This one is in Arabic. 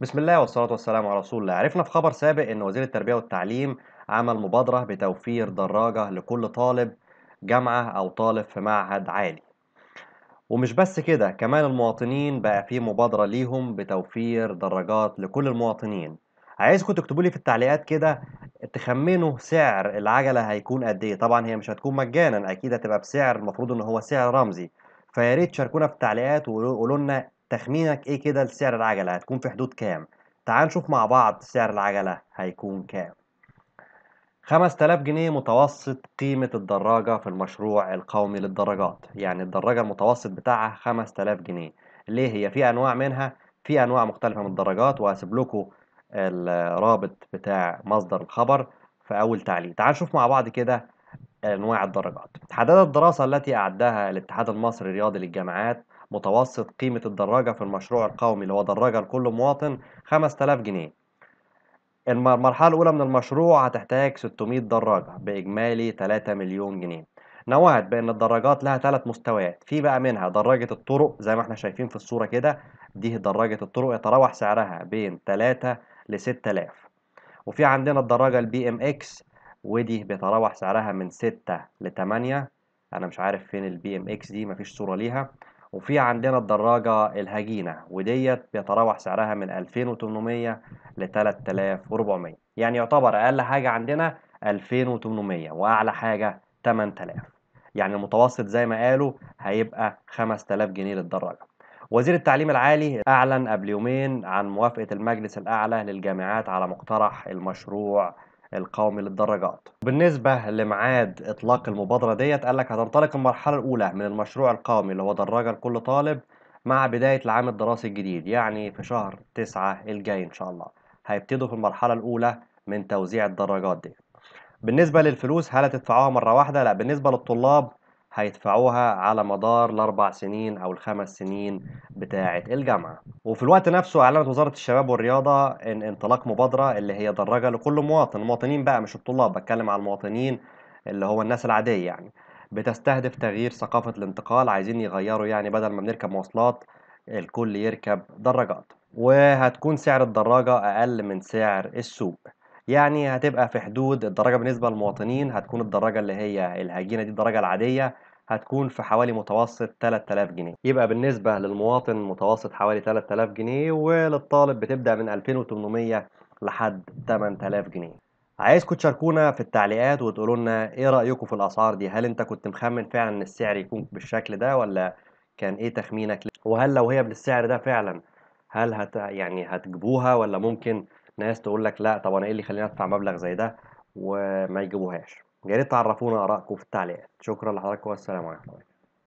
بسم الله والصلاة والسلام على رسول الله عرفنا في خبر سابق أن وزير التربية والتعليم عمل مبادرة بتوفير دراجة لكل طالب جامعة أو طالب في معهد عالي ومش بس كده كمان المواطنين بقى في مبادرة ليهم بتوفير دراجات لكل المواطنين عايزكم تكتبوا لي في التعليقات كده تخمنوا سعر العجلة هيكون قد ايه طبعا هي مش هتكون مجانا اكيد هتبقى بسعر المفروض ان هو سعر رمزي فياريت شاركونا في التعليقات وقولوا لنا تخمينك ايه كده لسعر العجله هتكون في حدود كام تعال نشوف مع بعض سعر العجله هيكون كام 5000 جنيه متوسط قيمة الدراجة في المشروع القومي للدراجات يعني الدراجة المتوسط بتاعها 5000 جنيه ليه هي في أنواع منها في أنواع مختلفة من الدراجات وهسيب لكم الرابط بتاع مصدر الخبر في أول تعليق تعال نشوف مع بعض كده أنواع الدرجات حددت الدراسة التي أعدها الاتحاد المصري الرياضي للجامعات متوسط قيمة الدراجة في المشروع القومي اللي هو دراجة لكل مواطن 5000 جنيه المرحلة الأولى من المشروع هتحتاج 600 دراجة بإجمالي 3 مليون جنيه نوعت بأن الدراجات لها ثلاث مستويات في بقى منها دراجة الطرق زي ما احنا شايفين في الصورة كده دي دراجة الطرق يتراوح سعرها بين 3 ل 6000 وفي عندنا الدراجة البي ام اكس ودي بيتراوح سعرها من 6 ل 8 انا مش عارف فين البي ام اكس دي مفيش صورة ليها وفي عندنا الدراجة الهجينة وديت بيتراوح سعرها من 2800 ل 3400 يعني يعتبر أقل حاجة عندنا 2800 وأعلى حاجة 8000 يعني المتوسط زي ما قالوا هيبقى 5000 جنيه للدراجة وزير التعليم العالي أعلن قبل يومين عن موافقة المجلس الأعلى للجامعات على مقترح المشروع القومي للدراجات بالنسبة لميعاد إطلاق المبادرة ديت قال لك هتنطلق المرحلة الأولى من المشروع القومي اللي هو دراجة لكل طالب مع بداية العام الدراسي الجديد يعني في شهر تسعة الجاي إن شاء الله هيبتدوا في المرحلة الأولى من توزيع الدراجات دي بالنسبة للفلوس هل هتدفعوها مرة واحدة؟ لا بالنسبة للطلاب هيدفعوها على مدار الأربع سنين أو الخمس سنين بتاعة الجامعة وفي الوقت نفسه أعلنت وزارة الشباب والرياضة إن انطلاق مبادرة اللي هي دراجة لكل مواطن المواطنين بقى مش الطلاب بتكلم على المواطنين اللي هو الناس العادية يعني بتستهدف تغيير ثقافة الانتقال عايزين يغيروا يعني بدل ما بنركب مواصلات الكل يركب دراجات وهتكون سعر الدراجة أقل من سعر السوق يعني هتبقى في حدود الدرجة بالنسبة للمواطنين هتكون الدرجة اللي هي الهجينة دي الدرجة العادية هتكون في حوالي متوسط 3000 جنيه يبقى بالنسبة للمواطن متوسط حوالي 3000 جنيه وللطالب بتبدأ من 2800 لحد 8000 جنيه عايزكم تشاركونا في التعليقات وتقولوا لنا ايه رايكم في الاسعار دي هل انت كنت مخمن فعلا ان السعر يكون بالشكل ده ولا كان ايه تخمينك وهل لو هي بالسعر ده فعلا هل هت يعني هتجيبوها ولا ممكن ناس تقول لك لا طب انا ايه اللي يخليني ادفع مبلغ زي ده وما يجيبوهاش يا ريت تعرفونا ارائكم في التعليقات شكرا لحضراتكم والسلام عليكم